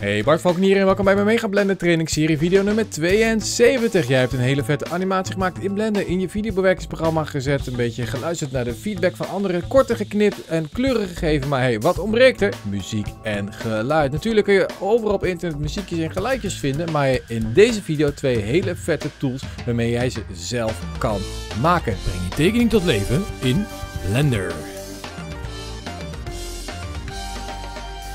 Hey, Bart Valkenier en welkom bij mijn Mega Blender trainingsserie video nummer 72. Jij hebt een hele vette animatie gemaakt in Blender, in je videobewerkingsprogramma gezet, een beetje geluisterd naar de feedback van anderen, korter geknipt en kleuren gegeven. Maar hey, wat ontbreekt er? Muziek en geluid. Natuurlijk kun je overal op internet muziekjes en geluidjes vinden, maar in deze video twee hele vette tools waarmee jij ze zelf kan maken. Breng je tekening tot leven in Blender.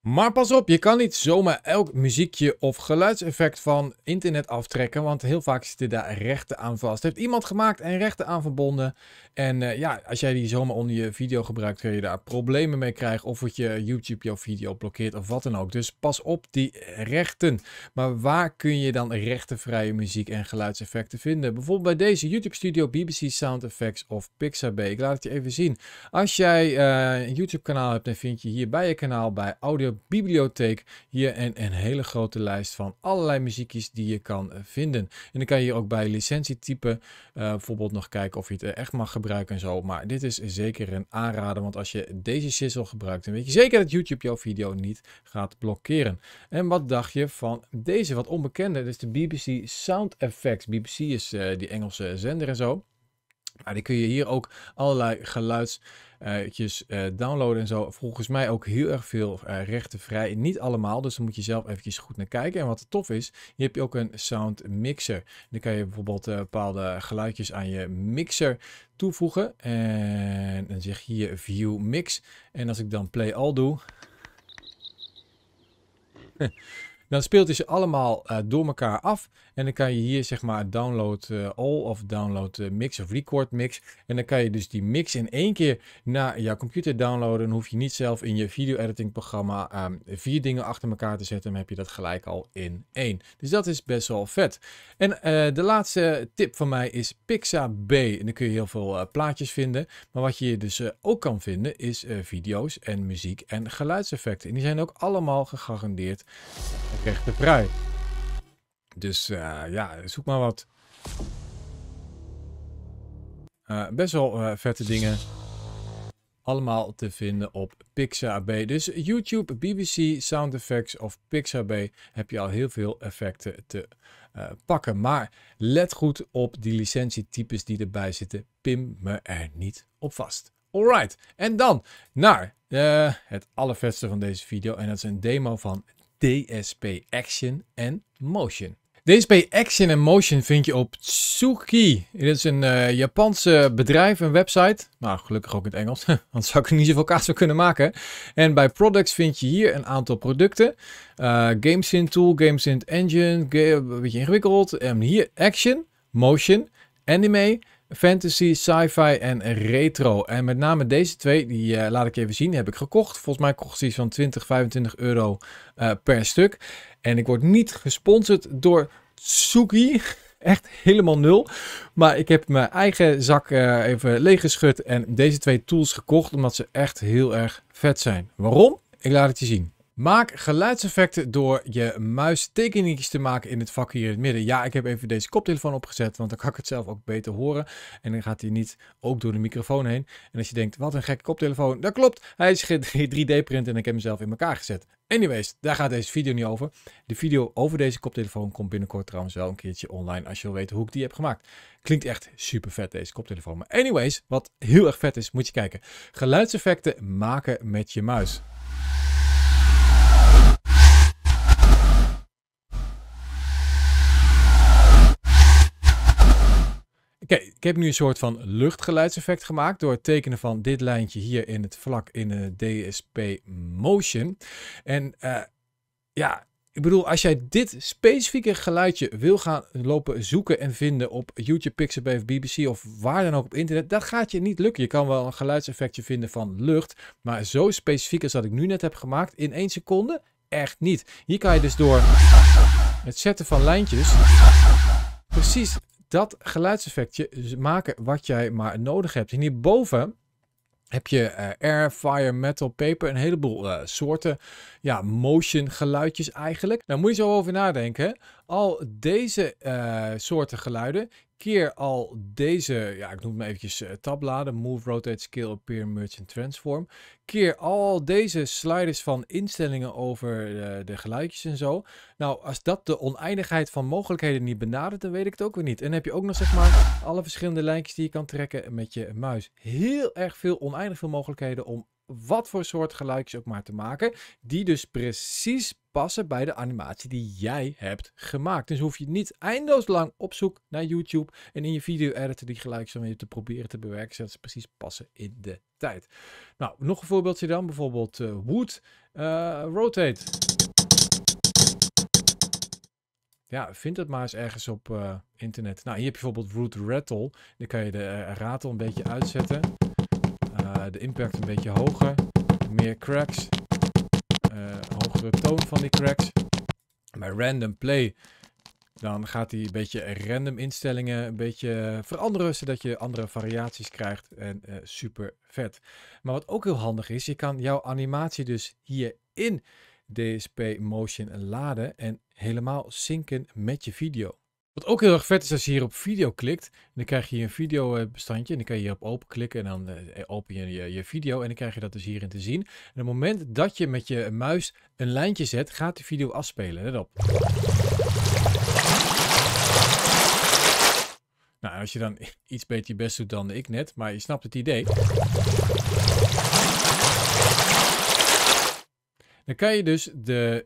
Maar pas op, je kan niet zomaar elk muziekje of geluidseffect van internet aftrekken, want heel vaak zitten daar rechten aan vast. Heeft iemand gemaakt en rechten aan verbonden. En eh, ja, als jij die zomaar onder je video gebruikt, kun je daar problemen mee krijgen of wat je YouTube jouw video blokkeert of wat dan ook. Dus pas op die rechten. Maar waar kun je dan rechtenvrije muziek en geluidseffecten vinden? Bijvoorbeeld bij deze YouTube Studio, BBC Sound Effects of Pixabay. Ik laat het je even zien. Als jij eh, een YouTube kanaal hebt, dan vind je hier bij je kanaal bij audio bibliotheek hier een, een hele grote lijst van allerlei muziekjes die je kan eh, vinden. En dan kan je hier ook bij licentietypen uh, eh, bijvoorbeeld nog kijken of je het eh, echt mag gebruiken en zo. Maar dit is zeker een aanrader, want als je deze shizzle gebruikt, dan weet je zeker dat YouTube jouw video niet gaat blokkeren. En wat dacht je van deze wat onbekende? Dit is de BBC Sound Effects. BBC is die Engelse zender en zo. Maar die kun je hier ook allerlei geluids eh, eh, eh, downloaden en zo. Volgens mij ook heel erg veel rechten vrij. Niet allemaal, dus daar moet je zelf eventjes goed naar kijken. En wat tof is, je hebt je ook een sound mixer. Dan kan je bijvoorbeeld bepaalde geluidjes aan je mixer toevoegen. En dan zeg je hier view mix. En als ik dan play all doe... Dan speelt hij ze allemaal eh, door elkaar af. En dan kan je hier zeg maar download eh, all of download eh, mix of record mix. En dan kan je dus die mix in één keer naar jouw computer downloaden. Dan hoef je niet zelf in je video editing programma ehm, vier dingen achter elkaar te zetten. Dan heb je dat gelijk al in één. Dus dat is best wel vet. En de laatste tip van mij is Pixabay. En dan kun je heel veel plaatjes vinden. Maar wat je dus ook kan vinden is video's en muziek en geluidseffecten. En die zijn ook allemaal gegarandeerd rechter vrij. Dus eh, ja, zoek maar wat. Eh, best wel uh, vette dingen. Allemaal te vinden op Pixabay. Dus YouTube, BBC, Sound Effects of Pixabay heb je al heel veel effecten te pakken. Maar let goed op die licentietypes die erbij zitten. Pim me er niet op vast. Alright, en dan naar het allervetste van deze video. En dat is een demo van DSP Action en Motion. DSP Action en Motion vind je op Tsuki. Dit is een eh, Japanse bedrijf, een website. Nou, gelukkig ook in het Engels, want zou ik er niet zoveel kaas kunnen maken. En bij products vind je hier een aantal producten. Uh, eh, GameSynth Tool, GameSynth Engine, een beetje ingewikkeld. En hier Action, Motion, Anime Fantasy, sci-fi en retro. En met name deze twee, die eh, laat ik even zien, heb ik gekocht. Volgens mij kost ze iets van 20, 25 euro eh, per stuk. En ik word niet gesponsord door Tsuki. Echt helemaal nul. Maar ik heb mijn eigen zak eh, even leeggeschud en deze twee tools gekocht. Omdat ze echt heel erg vet zijn. Waarom? Ik laat het je zien. Maak geluidseffecten door je muis tekeningetjes te maken in het vak hier in het midden. Ja, ik heb even deze koptelefoon opgezet, want dan kan ik het zelf ook beter horen. En dan gaat hij niet ook door de microfoon heen. En als je denkt, wat een gekke koptelefoon. Dat klopt, hij is 3D-print en ik heb hem zelf in elkaar gezet. Anyways, daar gaat deze video niet over. De video over deze koptelefoon komt binnenkort trouwens wel een keertje online als je wil weten hoe ik die heb gemaakt. Klinkt echt super vet deze koptelefoon. Maar anyways, wat heel erg vet is, moet je kijken. Geluidseffecten maken met je muis. Ik heb nu een soort van luchtgeluidseffect gemaakt door het tekenen van dit lijntje hier in het vlak in de eh, DSP Motion. En eh, ja, ik bedoel, als jij dit specifieke geluidje wil gaan lopen zoeken en vinden op YouTube, Pixabay of BBC of waar dan ook op internet, dat gaat je niet lukken. Je kan wel een geluidseffectje vinden van lucht, maar zo specifiek als dat ik nu net heb gemaakt in één seconde, echt niet. Hier kan je dus door het zetten van lijntjes precies dat geluidseffectje maken wat jij maar nodig hebt. hierboven heb je eh, air, fire, metal, paper, een heleboel eh, soorten ja, motion geluidjes eigenlijk. Nou moet je zo over nadenken. Al deze eh, soorten geluiden, keer al deze, ja, ik noem het maar eventjes eh, tabbladen, Move, Rotate, Scale, Appear, Merge en Transform. Keer al deze sliders van instellingen over eh, de geluidjes en zo. Nou, als dat de oneindigheid van mogelijkheden niet benadert, dan weet ik het ook weer niet. En dan heb je ook nog, zeg maar, alle verschillende lijntjes die je kan trekken met je muis. Heel erg veel, oneindig veel mogelijkheden om wat voor soort geluidjes ook maar te maken, die dus precies passen bij de animatie die jij hebt gemaakt. Dus hoef je niet eindeloos lang op zoek naar YouTube en in je video editor die geluidjes dan weer te proberen te bewerken, zodat ze precies passen in de tijd. Nou, nog een voorbeeldje dan, bijvoorbeeld eh, Wood eh, Rotate. Ja, vind het maar eens ergens op eh, internet. Nou, hier heb je bijvoorbeeld Root Rattle. Dan kan je de ratel een beetje uitzetten. Eh, de impact een beetje hoger. Meer cracks. Eh, hogere toon van die cracks. Bij random play dan gaat hij een beetje random instellingen een beetje veranderen, zodat je andere variaties krijgt. En eh, super vet. Maar wat ook heel handig is, je kan jouw animatie dus hier in DSP Motion laden en helemaal synken met je video. Wat ook heel erg vet is als je hier op video klikt. Dan krijg je hier een videobestandje. Eh, en dan kan je op open klikken. En dan eh, open je, je, je video. En dan krijg je dat dus hierin te zien. En op het moment dat je met je muis een lijntje zet, gaat de video afspelen. Let op. Nou, als je dan iets beter je best doet dan ik net, maar je snapt het idee. Dan kan je dus de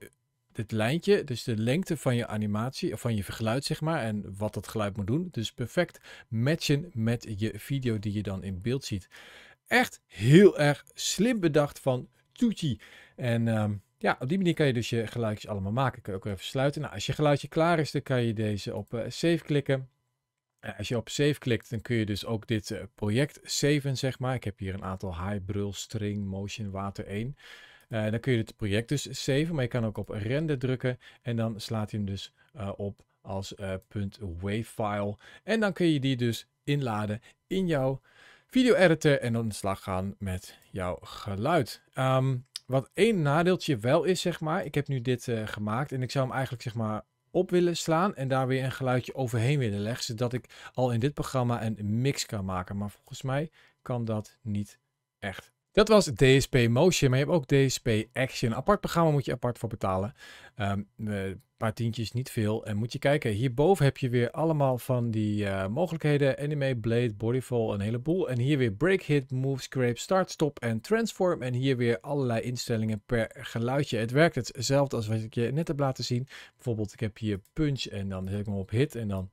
dit lijntje, dus de lengte van je animatie, of van je geluid zeg maar, en wat dat geluid moet doen, dus perfect matchen met je video die je dan in beeld ziet. Echt heel erg slim bedacht van Tucci. En ehm, ja, op die manier kan je dus je geluidjes allemaal maken. Kun je ook even sluiten. Nou, als je geluidje klaar is, dan kan je deze op eh, save klikken. als je op save klikt, dan kun je dus ook dit eh, project saven, zeg maar. Ik heb hier een aantal high brul, string, motion, water 1. Eh, dan kun je het project dus saven, maar je kan ook op render drukken en dan slaat hij hem dus eh, op als eh, file. En dan kun je die dus inladen in jouw video editor en aan de slag gaan met jouw geluid. Ehm, wat één nadeeltje wel is, zeg maar, ik heb nu dit gemaakt en ik zou hem eigenlijk zeg maar op willen slaan en daar weer een geluidje overheen willen leggen, zodat ik al in dit programma een mix kan maken. Maar volgens mij kan dat niet echt dat was DSP Motion, maar je hebt ook DSP Action. Apart programma moet je apart voor betalen. een ehm, eh, paar tientjes, niet veel. En moet je kijken, hierboven heb je weer allemaal van die eh, mogelijkheden. Anime, Blade, Bodyfall, een heleboel. En hier weer Break, Hit, Move, Scrape, Start, Stop en Transform. En hier weer allerlei instellingen per geluidje. Het werkt hetzelfde als wat ik je net heb laten zien. Bijvoorbeeld, ik heb hier Punch en dan zet ik hem op Hit en dan...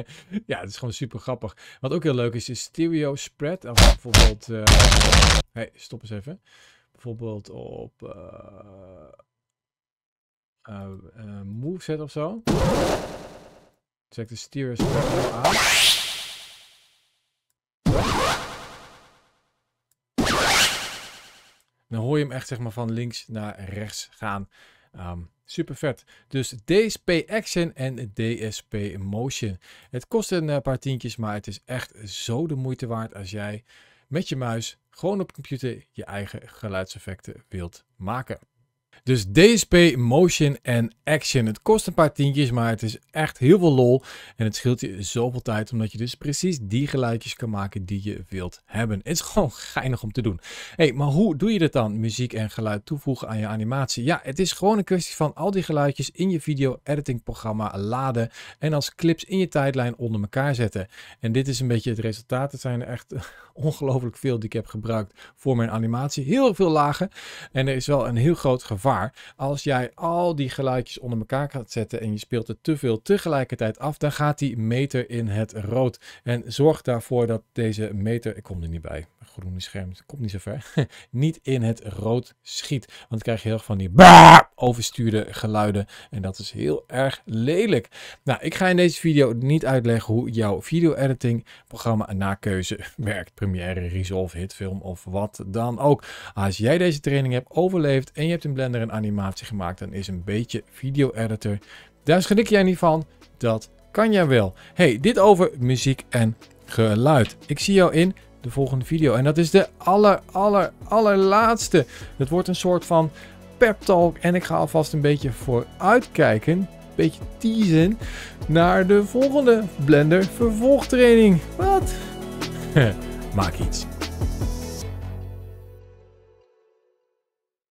ja, het is gewoon super grappig. Wat ook heel leuk is, is stereo spread. Of bijvoorbeeld... Eh, hey, stop eens even. Bijvoorbeeld op... Uh... Uh, moveset of zo. Check de stereo spread aan. dan hoor je hem echt zeg maar, van links naar rechts gaan. Ehm, Super vet. Dus DSP Action en DSP Motion. Het kost een eh, paar tientjes, maar het is echt zo de moeite waard als jij met je muis gewoon op computer je eigen geluidseffecten wilt maken. Dus DSP, Motion en Action. Het kost een paar tientjes, maar het is echt heel veel lol. En het scheelt je zoveel tijd, omdat je dus precies die geluidjes kan maken die je wilt hebben. Het is gewoon geinig om te doen. hey, maar hoe doe je dat dan? Muziek en geluid toevoegen aan je animatie? Ja, het is gewoon een kwestie van al die geluidjes in je video-editing-programma laden. En als clips in je tijdlijn onder elkaar zetten. En dit is een beetje het resultaat. Het zijn er echt ongelooflijk veel die ik heb gebruikt voor mijn animatie. Heel veel lagen. En er is wel een heel groot gevaar gevaar. Als jij al die geluidjes onder elkaar gaat zetten en je speelt er te veel tegelijkertijd af, dan gaat die meter in het rood. En zorg daarvoor dat deze meter, ik kom er niet bij, groene scherm, komt niet zo ver, niet in het rood schiet. Want dan krijg je heel erg van die... ba overstuurde geluiden. En dat is heel erg lelijk. Nou, ik ga in deze video niet uitleggen hoe jouw video editing programma na keuze werkt. Premiere, Resolve, Hitfilm of wat dan ook. Als jij deze training hebt overleefd en je hebt in Blender een animatie gemaakt, dan is een beetje video editor. Daar schrik jij niet van. Dat kan jij wel. Hey, dit over muziek en geluid. Ik zie jou in de volgende video. En dat is de aller, aller, allerlaatste. Het wordt een soort van pep talk. En ik ga alvast een beetje vooruitkijken, een beetje teasen, naar de volgende Blender vervolgtraining. Wat? Maak iets.